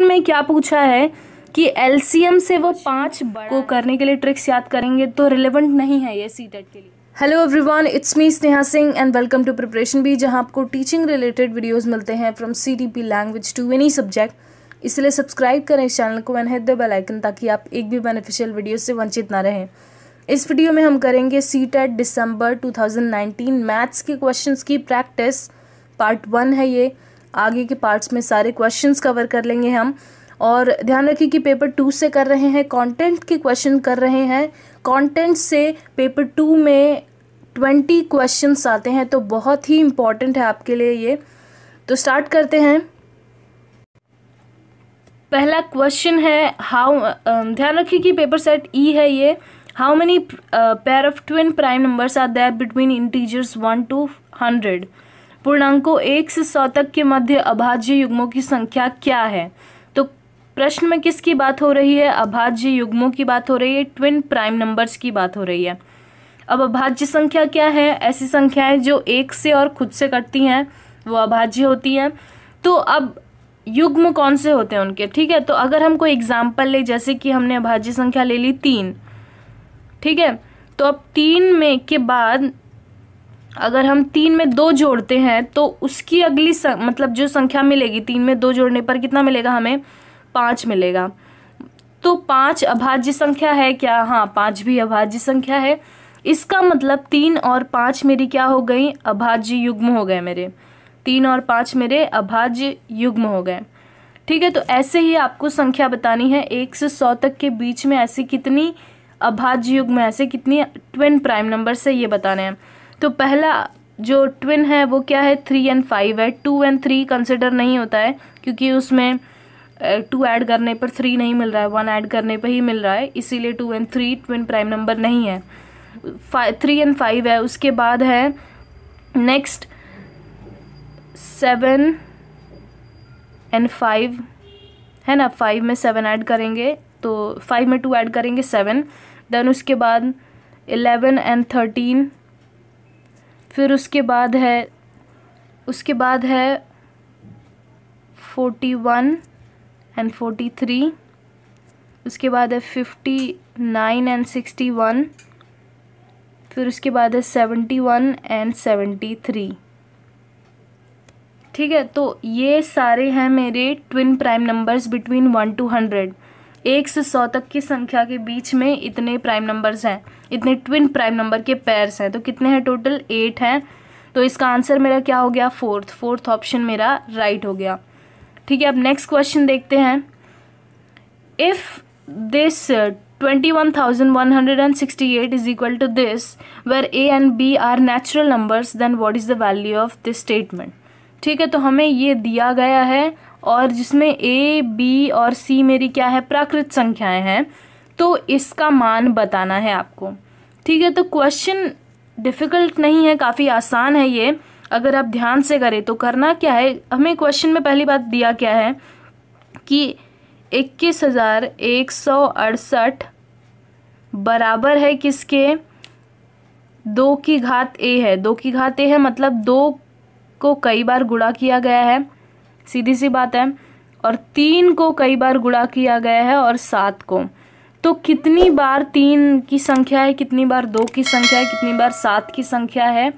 में क्या पूछा है कि एलसीएम से वो अच्छा। पांच को करने के लिए ट्रिक्स याद करेंगे तो रिलेवेंट नहीं है ये सी टेट e के लिए hello everyone it's me Sneha Singh and welcome to preparation B जहां आपको टीचिंग रिलेटेड वीडियोस मिलते हैं from C T P language to any subject इसलिए सब्सक्राइब करें इस चैनल को and hit the bell icon ताकि आप एक भी बेनिफिशियल वीडियो से वंचित ना रहें इस वीडियो में हम करेंगे C TET December two maths के क्वेश्चन की प्रैक्टिस पार्ट वन है ये आगे के पार्ट्स में सारे क्वेश्चंस कवर कर लेंगे हम और ध्यान रखिए कि पेपर टू से कर रहे हैं कंटेंट के क्वेश्चन कर रहे हैं कंटेंट से पेपर टू में ट्वेंटी क्वेश्चंस आते हैं तो बहुत ही इम्पॉर्टेंट है आपके लिए ये तो स्टार्ट करते हैं पहला क्वेश्चन है हाउ ध्यान रखिए कि पेपर सेट ई है ये how many pair of twin prime numbers are there between integers one two hundred पूर्णांकों एक से सौ तक के मध्य अभाज्य युग्मों की संख्या क्या है तो प्रश्न में किसकी बात हो रही है अभाज्य युग्मों की बात हो रही है ट्विन प्राइम नंबर्स की बात हो रही है अब अभाज्य संख्या क्या है ऐसी संख्याएं जो एक से और खुद से कटती हैं वो अभाज्य होती हैं तो अब युग्म कौन से होते हैं उनके ठीक है तो अगर हम कोई एग्जाम्पल ले जैसे कि हमने अभाज्य संख्या ले ली तीन ठीक है तो अब तीन में के बाद अगर हम तीन में दो जोड़ते हैं तो उसकी अगली सं, मतलब जो संख्या मिलेगी तीन में दो जोड़ने पर कितना मिलेगा हमें पाँच मिलेगा तो पाँच अभाज्य संख्या है क्या हाँ पाँच भी अभाज्य संख्या है इसका मतलब तीन और पाँच मेरी क्या हो गई अभाज्य युग्म हो गए मेरे तीन और पाँच मेरे अभाज्य युग्म हो गए ठीक है तो ऐसे ही आपको संख्या बतानी है एक से सौ तक के बीच में ऐसी कितनी अभाज्य युग्म ऐसे कितनी ट्विन प्राइम नंबर से ये बताने हैं तो पहला जो ट्विन है वो क्या है थ्री एंड फाइव है टू एंड थ्री कंसिडर नहीं होता है क्योंकि उसमें टू ऐड करने पर थ्री नहीं मिल रहा है वन ऐड करने पर ही मिल रहा है इसीलिए two and three twin prime number नहीं है थ्री एंड फाइव है उसके बाद है नेक्स्ट सेवन एंड फाइव है ना फाइव में सेवन ऐड करेंगे तो फाइव में टू ऐड करेंगे सेवन देन उसके बाद एलेवन एंड थर्टीन फिर उसके बाद है उसके बाद है forty one and forty three उसके बाद है fifty nine and sixty one फिर उसके बाद है seventy one and seventy three ठीक है तो ये सारे हैं मेरे twin prime numbers between one two hundred एक से सौ तक की संख्या के बीच में इतने प्राइम नंबर्स हैं इतने ट्विन प्राइम नंबर के पेयर्स हैं तो कितने हैं टोटल एट हैं तो इसका आंसर मेरा क्या हो गया फोर्थ फोर्थ ऑप्शन मेरा राइट right हो गया ठीक है अब नेक्स्ट क्वेश्चन देखते हैं if this twenty one thousand one hundred and sixty eight is equal to this where A and B are natural numbers then what is the value of this statement ठीक है तो हमें ये दिया गया है और जिसमें ए बी और सी मेरी क्या है प्राकृत संख्याएं हैं तो इसका मान बताना है आपको ठीक है तो क्वेश्चन डिफ़िकल्ट नहीं है काफ़ी आसान है ये अगर आप ध्यान से करें तो करना क्या है हमें क्वेश्चन में पहली बात दिया क्या है कि इक्कीस हज़ार एक सौ अड़सठ बराबर है किसके दो की घात ए है दो की घात ए है मतलब दो को कई बार गुड़ा किया गया है सीधी सी बात है और तीन को कई बार गुड़ा किया गया है और सात को तो कितनी बार तीन की संख्या है कितनी बार दो की संख्या है कितनी बार सात की संख्या है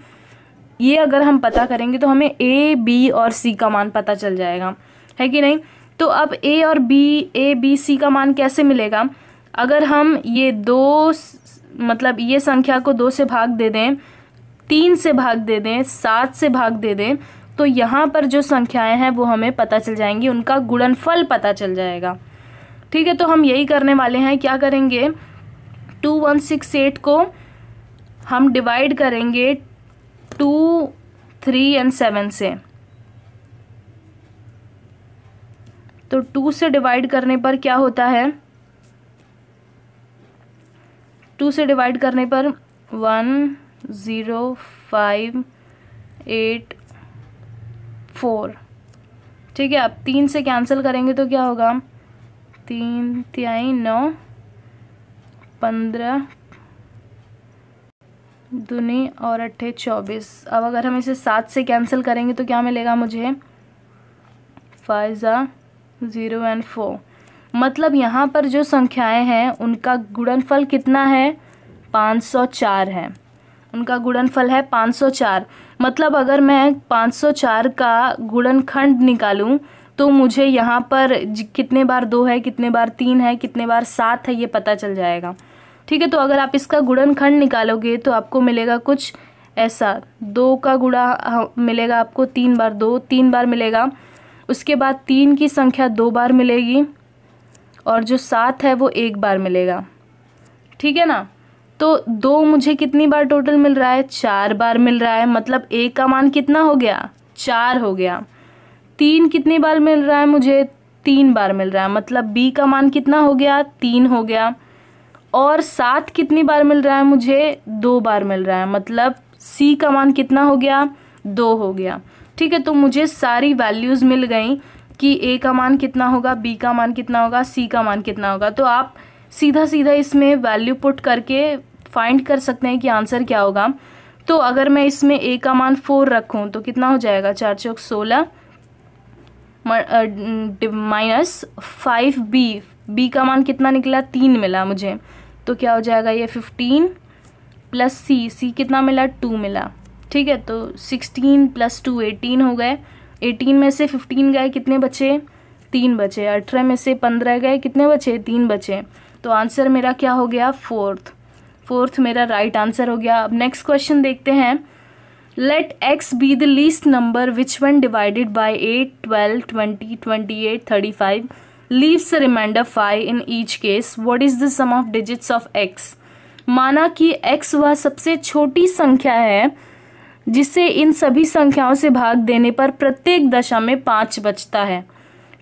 ये अगर हम पता करेंगे तो हमें ए बी और सी का मान पता चल जाएगा है कि नहीं तो अब ए और बी ए बी सी का मान कैसे मिलेगा अगर हम ये दो मतलब ये संख्या को दो से भाग दे दें तीन से भाग दे दें सात से भाग दे दें तो यहाँ पर जो संख्याएं हैं वो हमें पता चल जाएंगी उनका गुणनफल पता चल जाएगा ठीक है तो हम यही करने वाले हैं क्या करेंगे टू वन सिक्स एट को हम डिवाइड करेंगे टू थ्री एंड सेवन से तो टू से डिवाइड करने पर क्या होता है टू से डिवाइड करने पर one zero five eight four ठीक है आप तीन से कैंसिल करेंगे तो क्या होगा तीन तिहाई नौ पंद्रह दूनी और अट्ठे चौबीस अब अगर हम इसे सात से कैंसिल करेंगे तो क्या मिलेगा मुझे फाइजा ज़ीरो एंड फोर मतलब यहाँ पर जो संख्याएं हैं उनका गुणनफल कितना है पाँच सौ चार है उनका गुणनफल है 504 मतलब अगर मैं 504 का गुणनखंड निकालूं तो मुझे यहाँ पर कितने बार दो है कितने बार तीन है कितने बार सात है ये पता चल जाएगा ठीक है तो अगर आप इसका गुणनखंड निकालोगे तो आपको मिलेगा कुछ ऐसा दो का गुड़ा हाँ, मिलेगा आपको तीन बार दो तीन बार मिलेगा उसके बाद तीन की संख्या दो बार मिलेगी और जो सात है वो एक बार मिलेगा ठीक है ना तो दो मुझे कितनी बार टोटल मिल रहा है चार बार मिल रहा है मतलब एक का मान कितना हो गया चार हो गया तीन कितनी बार मिल रहा है मुझे तीन बार मिल रहा है मतलब बी का मान कितना हो गया तीन हो गया और सात कितनी बार मिल रहा है मुझे दो बार मिल रहा है मतलब सी का मान कितना हो गया दो हो गया ठीक है तो मुझे सारी वैल्यूज़ मिल गई कि ए का मान कितना होगा बी का मान कितना होगा सी का मान कितना होगा तो आप सीधा सीधा इसमें वैल्यू पुट करके फाइंड कर सकते हैं कि आंसर क्या होगा तो अगर मैं इसमें ए का मान फोर रखूँ तो कितना हो जाएगा चार चौक सोलह माइनस फाइव बी बी का मान कितना निकला तीन मिला मुझे तो क्या हो जाएगा ये फिफ्टीन प्लस सी सी कितना मिला टू मिला ठीक है तो सिक्सटीन प्लस टू एटीन हो गए एटीन में से फिफ्टीन गए कितने बचे तीन बचे अठारह में से पंद्रह गए कितने बचे तीन बचे तो आंसर मेरा क्या हो गया फोर्थ फोर्थ मेरा राइट right आंसर हो गया अब नेक्स्ट क्वेश्चन देखते हैं let X be the least number which one divided by eight twelve twenty twenty eight thirty five leaves remainder five in each case what is the sum of digits of X माना कि x वह सबसे छोटी संख्या है जिसे इन सभी संख्याओं से भाग देने पर प्रत्येक दशा में पाँच बचता है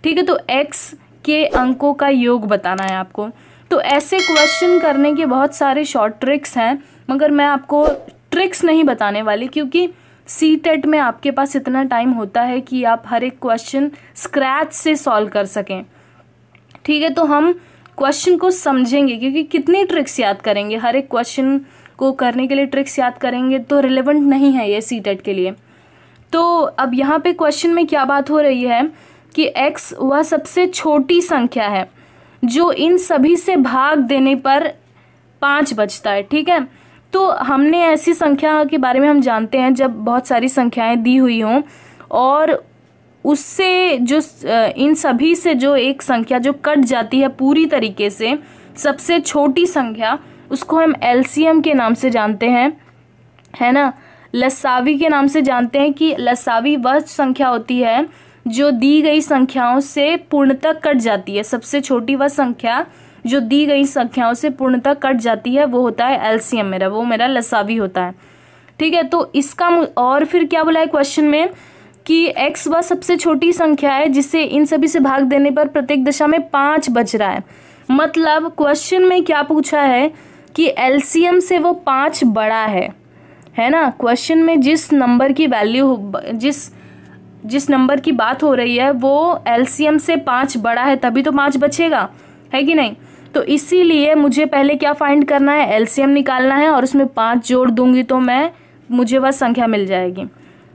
ठीक है तो एक्स के अंकों का योग बताना है आपको तो ऐसे क्वेश्चन करने के बहुत सारे शॉर्ट ट्रिक्स हैं मगर मैं आपको ट्रिक्स नहीं बताने वाली क्योंकि सी टेट e में आपके पास इतना टाइम होता है कि आप हर एक क्वेश्चन स्क्रैच से सॉल्व कर सकें ठीक है तो हम क्वेश्चन को समझेंगे क्योंकि कितनी ट्रिक्स याद करेंगे हर एक क्वेश्चन को करने के लिए ट्रिक्स याद करेंगे तो रिलेवेंट नहीं है ये सी टेट e के लिए तो अब यहाँ पे क्वेश्चन में क्या बात हो रही है कि एक्स वह सबसे छोटी संख्या है जो इन सभी से भाग देने पर पाँच बचता है ठीक है तो हमने ऐसी संख्या के बारे में हम जानते हैं जब बहुत सारी संख्याएं दी हुई हों और उससे जो इन सभी से जो एक संख्या जो कट जाती है पूरी तरीके से सबसे छोटी संख्या उसको हम एल के नाम से जानते हैं है ना लसावी के नाम से जानते हैं कि लसावी वह संख्या होती है जो दी गई संख्याओं से पूर्णतः कट जाती है सबसे छोटी वह संख्या जो दी गई संख्याओं से पूर्णतः कट जाती है वो होता है एलसीएम मेरा वो मेरा लसावी होता है ठीक है तो इसका और फिर क्या बोला है क्वेश्चन में कि एक्स वह सबसे छोटी संख्या है जिससे इन सभी से भाग देने पर प्रत्येक दशा में पाँच बच रहा है मतलब क्वेश्चन में क्या पूछा है कि एलसीएम से वो पाँच बड़ा है है ना क्वेश्चन में जिस नंबर की वैल्यू जिस जिस नंबर की बात हो रही है वो एलसीएम से पाँच बड़ा है तभी तो पाँच बचेगा है कि नहीं तो इसीलिए मुझे पहले क्या फाइंड करना है एलसीएम निकालना है और उसमें पाँच जोड़ दूंगी तो मैं मुझे वह संख्या मिल जाएगी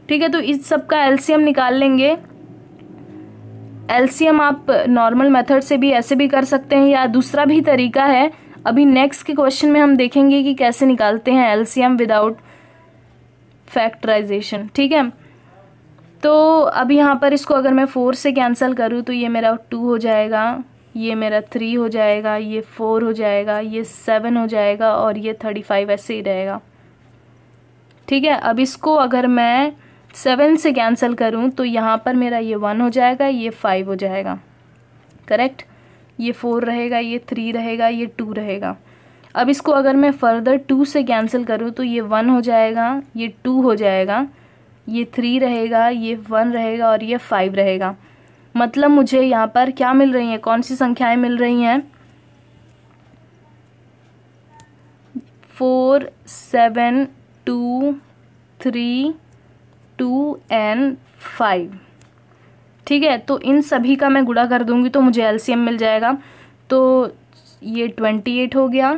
ठीक है तो इस सब का एलसीएम निकाल लेंगे एलसीएम आप नॉर्मल मेथड से भी ऐसे भी कर सकते हैं या दूसरा भी तरीका है अभी नेक्स्ट के क्वेश्चन में हम देखेंगे कि कैसे निकालते हैं एलसीएम विदाउट फैक्टराइजेशन ठीक है तो अब यहाँ पर इसको अगर मैं फ़ोर से कैंसिल करूँ तो ये मेरा टू हो जाएगा ये मेरा थ्री हो जाएगा ये फोर हो जाएगा ये सेवन हो जाएगा और ये थर्टी फाइव ऐसे ही रहेगा ठीक है अब इसको अगर मैं सेवन से कैंसिल करूँ तो यहाँ पर मेरा ये वन हो जाएगा ये फाइव हो जाएगा करेक्ट ये फोर रहेगा ये थ्री रहेगा ये टू रहेगा अब इसको अगर मैं फर्दर टू से कैंसिल करूँ तो ये वन हो जाएगा ये टू हो जाएगा ये थ्री रहेगा ये वन रहेगा और ये फाइव रहेगा मतलब मुझे यहाँ पर क्या मिल रही हैं कौन सी संख्याएं मिल रही हैं four seven two three two and five ठीक है तो इन सभी का मैं गुड़ा कर दूंगी तो मुझे एलसीएम मिल जाएगा तो ये ट्वेंटी एट हो गया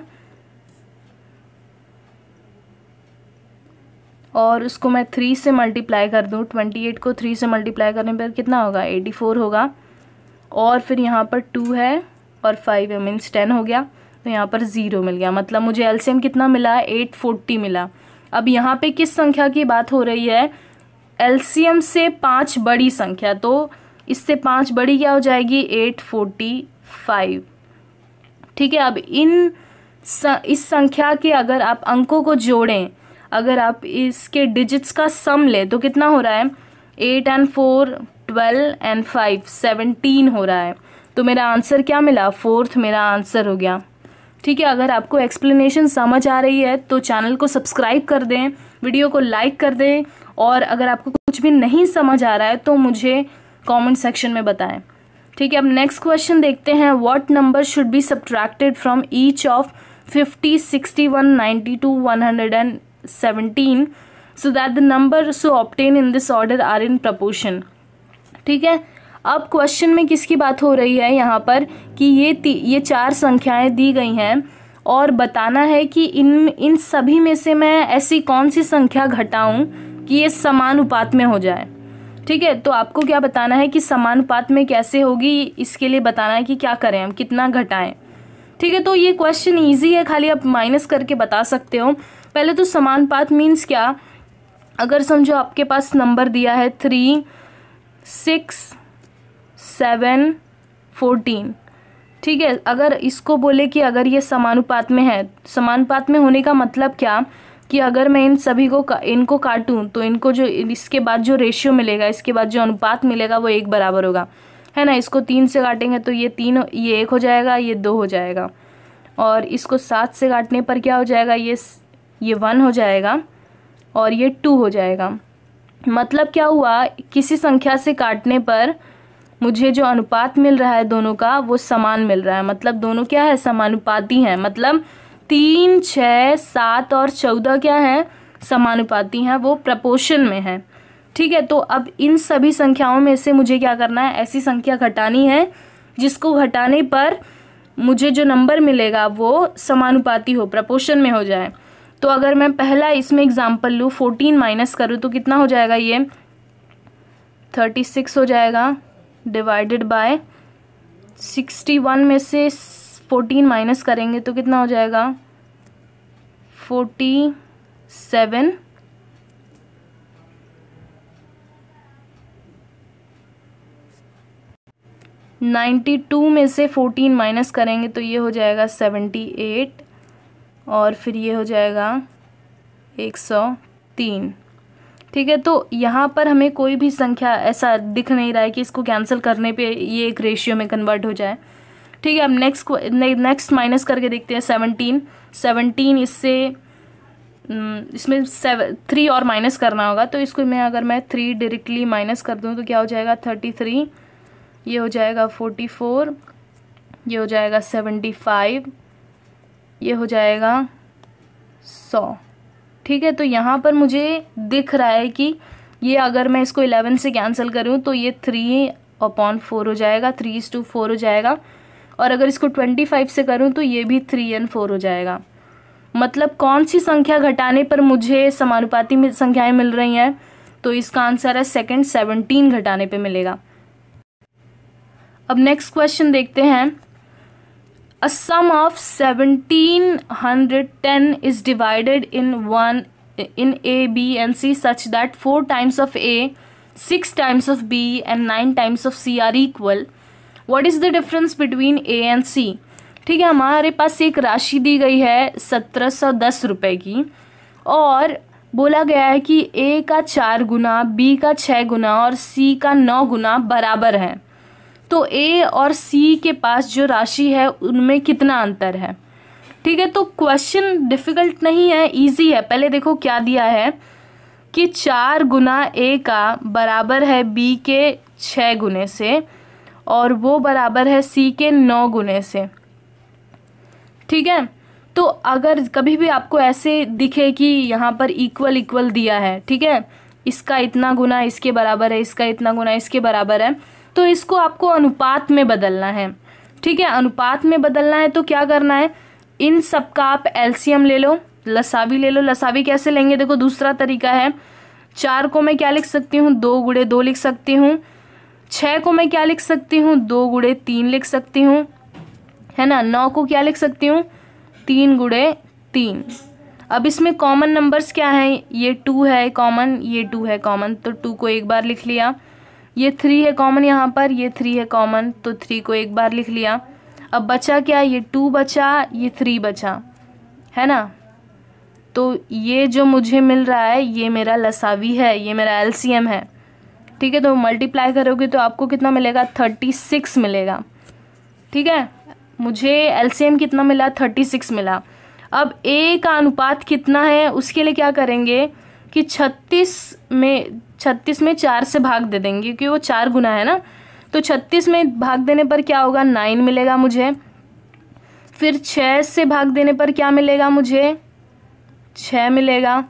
और उसको मैं थ्री से मल्टीप्लाई कर दूँ ट्वेंटी एट को थ्री से मल्टीप्लाई करने पर कितना होगा एटी फोर होगा और फिर यहाँ पर टू है और फाइव है मीन्स टेन हो गया तो यहाँ पर ज़ीरो मिल गया मतलब मुझे एलसीएम कितना मिला एट फोर्टी मिला अब यहाँ पे किस संख्या की बात हो रही है एलसीएम से पाँच बड़ी संख्या तो इससे पाँच बड़ी क्या हो जाएगी एट फोर्टी फाइव ठीक है अब इन स, इस संख्या के अगर आप अंकों को जोड़ें अगर आप इसके डिजिट्स का सम लें तो कितना हो रहा है eight and four twelve and five seventeen हो रहा है तो मेरा आंसर क्या मिला फोर्थ मेरा आंसर हो गया ठीक है अगर आपको एक्सप्लेनेशन समझ आ रही है तो चैनल को सब्सक्राइब कर दें वीडियो को लाइक कर दें और अगर आपको कुछ भी नहीं समझ आ रहा है तो मुझे कमेंट सेक्शन में बताएं ठीक है अब नेक्स्ट क्वेश्चन देखते हैं what number should be subtracted from each of fifty sixty one ninety two one hundred and seventeen so that the number so obtained in this order are in proportion ठीक है अब question में किसकी बात हो रही है यहाँ पर कि ये ये चार संख्याएं दी गई हैं और बताना है कि इन इन सभी में से मैं ऐसी कौन सी संख्या घटाऊं कि ये समानुपात में हो जाए ठीक है तो आपको क्या बताना है कि समानुपात में कैसे होगी इसके लिए बताना है कि क्या करें हम कितना घटाएं ठीक है तो ये क्वेश्चन ईजी है खाली आप माइनस करके बता सकते हो पहले तो समानुपात मीन्स क्या अगर समझो आपके पास नंबर दिया है थ्री सिक्स सेवन फोर्टीन ठीक है अगर इसको बोले कि अगर ये समानुपात में है समानुपात में होने का मतलब क्या कि अगर मैं इन सभी को का, इनको काटूं तो इनको जो इसके बाद जो रेशियो मिलेगा इसके बाद जो अनुपात मिलेगा वो एक बराबर होगा है ना इसको तीन से काटेंगे तो ये तीन ये एक हो जाएगा ये दो हो जाएगा और इसको सात से काटने पर क्या हो जाएगा ये ये वन हो जाएगा और ये टू हो जाएगा मतलब क्या हुआ किसी संख्या से काटने पर मुझे जो अनुपात मिल रहा है दोनों का वो समान मिल रहा है मतलब दोनों क्या है समानुपाती हैं मतलब तीन छ सात और चौदह क्या है समानुपाती हैं वो प्रपोशन में हैं ठीक है तो अब इन सभी संख्याओं में से मुझे क्या करना है ऐसी संख्या घटानी है जिसको घटाने पर मुझे जो नंबर मिलेगा वो समानुपाती हो प्रपोशन में हो जाए तो अगर मैं पहला इसमें एग्ज़ाम्पल लूँ फोर्टीन माइनस करूँ तो कितना हो जाएगा ये थर्टी सिक्स हो जाएगा डिवाइडेड बाय सिक्सटी वन में से फोर्टीन माइनस करेंगे तो कितना हो जाएगा फोर्टी सेवन नाइन्टी टू में से फोर्टीन माइनस करेंगे तो ये हो जाएगा सेवेंटी एट और फिर ये हो जाएगा एक सौ तीन ठीक है तो यहाँ पर हमें कोई भी संख्या ऐसा दिख नहीं रहा है कि इसको कैंसिल करने पे ये एक रेशियो में कन्वर्ट हो जाए ठीक है अब नेक्स्ट नेक्स्ट माइनस करके देखते हैं सेवनटीन सेवनटीन इससे हम्म, इसमें सेवन थ्री और माइनस करना होगा तो इसको मैं अगर मैं थ्री डायरेक्टली माइनस कर दूँ तो क्या हो जाएगा थर्टी थ्री ये हो जाएगा फोर्टी फोर ये हो जाएगा सेवेंटी फाइव ये हो जाएगा सौ ठीक है तो यहाँ पर मुझे दिख रहा है कि ये अगर मैं इसको इलेवन से कैंसिल करूँ तो ये थ्री अपॉन फोर हो जाएगा थ्री इज टू फोर हो जाएगा और अगर इसको ट्वेंटी फाइव से करूँ तो ये भी थ्री एंड फोर हो जाएगा मतलब कौन सी संख्या घटाने पर मुझे समानुपाती संख्याएं मिल रही हैं तो इसका आंसर है सेकंड सेवनटीन घटाने पे मिलेगा अब नेक्स्ट क्वेश्चन देखते हैं a sum of 1710 is divided in one in a b and c such that four times of a six times of b and nine times of c are equal what is the difference between a and c ठीक है हमारे पास एक राशि दी गई है सत्रह सौ दस रुपये की और बोला गया है कि ए का चार गुना बी का छः गुना और सी का नौ गुना बराबर है तो ए और सी के पास जो राशि है उनमें कितना अंतर है ठीक है तो क्वेश्चन डिफ़िकल्ट नहीं है इजी है पहले देखो क्या दिया है कि चार गुना ए का बराबर है बी के छः गुने से और वो बराबर है सी के नौ गुने से ठीक है तो अगर कभी भी आपको ऐसे दिखे कि यहाँ पर इक्वल इक्वल दिया है ठीक है इसका इतना गुना इसके बराबर है इसका इतना गुना इसके बराबर है तो इसको आपको अनुपात में बदलना है ठीक है अनुपात में बदलना है तो क्या करना है इन सब का आप एल्सियम ले लो लसावी ले लो लसावी कैसे लेंगे देखो दूसरा तरीका है चार को मैं क्या लिख सकती हूँ दो गुड़े दो लिख सकती हूँ छः को मैं क्या लिख सकती हूँ दो गुड़े तीन लिख सकती हूँ है ना नौ को क्या लिख सकती हूँ तीन गुड़े तीन अब इसमें कॉमन नंबर्स क्या हैं ये टू है कॉमन ये टू है कॉमन तो टू को एक बार लिख लिया ये थ्री है कॉमन यहाँ पर ये थ्री है कॉमन तो थ्री को एक बार लिख लिया अब बचा क्या ये टू बचा ये थ्री बचा है ना तो ये जो मुझे मिल रहा है ये मेरा लसावी है ये मेरा एलसीएम है ठीक है तो मल्टीप्लाई करोगे तो आपको कितना मिलेगा थर्टी सिक्स मिलेगा ठीक है मुझे एलसीएम कितना मिला थर्टी सिक्स मिला अब ए का अनुपात कितना है उसके लिए क्या करेंगे कि छत्तीस में छत्तीस में चार से भाग दे देंगे क्योंकि वो चार गुना है ना तो छत्तीस में भाग देने पर क्या होगा नाइन मिलेगा मुझे फिर छः से भाग देने पर क्या मिलेगा मुझे छः मिलेगा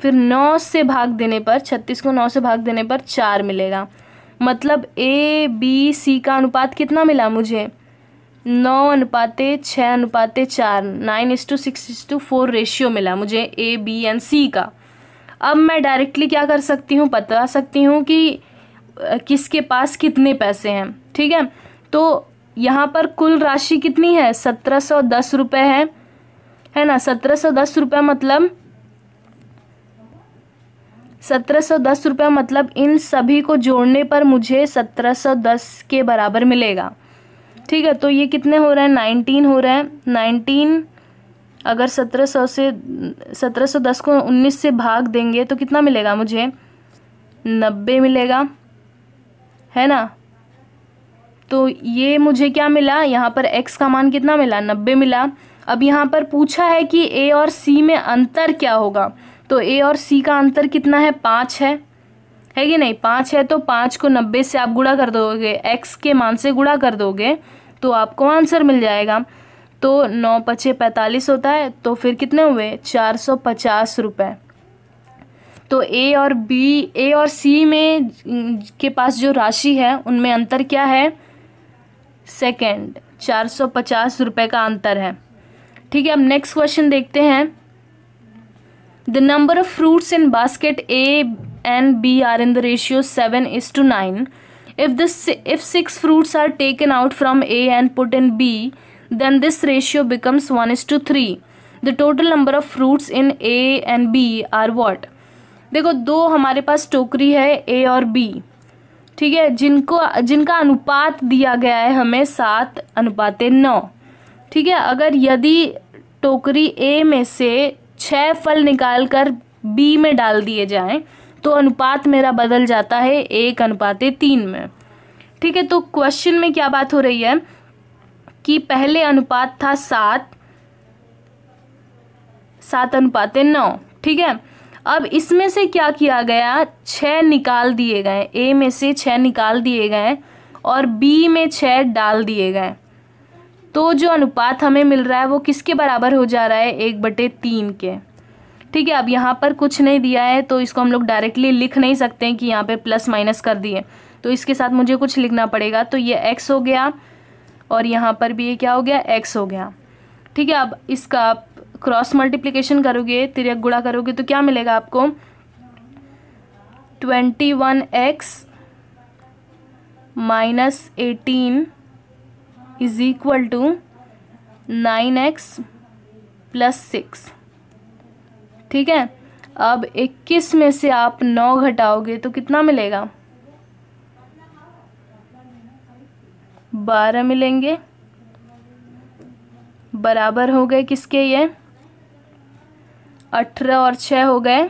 फिर नौ से भाग देने पर छत्तीस को नौ से भाग देने पर चार मिलेगा मतलब ए बी सी का अनुपात कितना मिला मुझे नौ अनुपाते छः अनुपाते चार nine is to six is to four ratio मिला मुझे ए बी एंड सी का अब मैं डायरेक्टली क्या कर सकती हूँ बता सकती हूँ कि किसके पास कितने पैसे हैं ठीक है तो यहाँ पर कुल राशि कितनी है सत्रह सौ दस रुपये है है ना सत्रह सौ दस रुपये मतलब सत्रह सौ दस रुपये मतलब इन सभी को जोड़ने पर मुझे सत्रह सौ दस के बराबर मिलेगा ठीक है तो ये कितने हो रहे हैं नाइनटीन हो रहे हैं नाइनटीन अगर 1700 से 1710 को 19 से भाग देंगे तो कितना मिलेगा मुझे 90 मिलेगा है ना तो ये मुझे क्या मिला यहाँ पर x का मान कितना मिला 90 मिला अब यहाँ पर पूछा है कि a और c में अंतर क्या होगा तो a और c का अंतर कितना है पाँच है है कि नहीं पाँच है तो पाँच को नब्बे से आप गुड़ा कर दोगे एक्स के मान से गुड़ा कर दोगे तो आपको आंसर मिल जाएगा तो नौ पचे पैंतालीस होता है तो फिर कितने हुए चार सौ पचास रुपये तो ए और बी ए और सी में के पास जो राशि है उनमें अंतर क्या है सेकंड चार सौ पचास रुपये का अंतर है ठीक है अब नेक्स्ट क्वेश्चन देखते हैं the number of fruits in basket A and B are in the ratio seven is to nine if the if six fruits are taken out from a and put in then this ratio becomes 1 is to 3 the total number of fruits in a and b are what देखो दो हमारे पास टोकरी है ए और B ठीक है जिनको जिनका अनुपात दिया गया है हमें सात अनुपात नौ ठीक है अगर यदि टोकरी ए में से छः फल निकाल कर बी में डाल दिए जाएं तो अनुपात मेरा बदल जाता है एक अनुपात तीन में ठीक है तो क्वेश्चन में क्या बात हो रही है कि पहले अनुपात था सात सात अनुपात नौ ठीक है अब इसमें से क्या किया गया छः निकाल दिए गए ए में से छः निकाल दिए गए और बी में छः डाल दिए गए तो जो अनुपात हमें मिल रहा है वो किसके बराबर हो जा रहा है एक बटे तीन के ठीक है अब यहाँ पर कुछ नहीं दिया है तो इसको हम लोग डायरेक्टली लिख नहीं सकते हैं कि यहाँ पे प्लस माइनस कर दिए तो इसके साथ मुझे कुछ लिखना पड़ेगा तो ये एक्स हो गया और यहाँ पर भी ये क्या हो गया एक्स हो गया ठीक है अब इसका आप क्रॉस मल्टीप्लीकेशन करोगे तिरक गुड़ा करोगे तो क्या मिलेगा आपको twenty one X minus eighteen is equal to nine X plus six ठीक है अब इक्कीस में से आप नौ घटाओगे तो कितना मिलेगा बारह मिलेंगे बराबर हो गए किसके ये अठारह और छः हो गए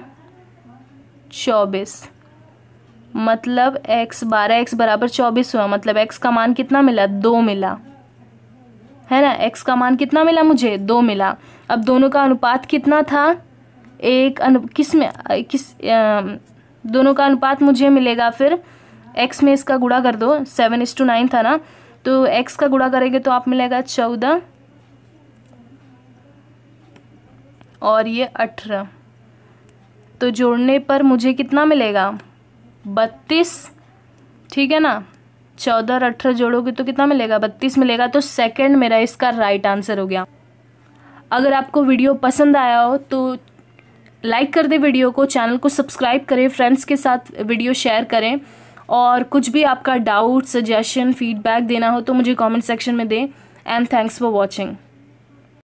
चौबीस मतलब x बारह एक्स बराबर चौबीस हुआ मतलब x का मान कितना मिला दो मिला है ना x का मान कितना मिला मुझे दो मिला अब दोनों का अनुपात कितना था एक अनु किस में किस आ, दोनों का अनुपात मुझे मिलेगा फिर x में इसका गुड़ा कर दो सेवन इस टू नाइन था ना तो एक्स का गुड़ा करेंगे तो आप मिलेगा चौदह और ये अठारह तो जोड़ने पर मुझे कितना मिलेगा बत्तीस ठीक है ना चौदह और अठारह जोड़ोगे तो कितना मिलेगा बत्तीस मिलेगा तो सेकंड मेरा इसका राइट आंसर हो गया अगर आपको वीडियो पसंद आया हो तो लाइक कर दे वीडियो को चैनल को सब्सक्राइब करें फ्रेंड्स के साथ वीडियो शेयर करें और कुछ भी आपका डाउट सजेशन फीडबैक देना हो तो मुझे कमेंट सेक्शन में दें एंड थैंक्स फॉर वॉचिंग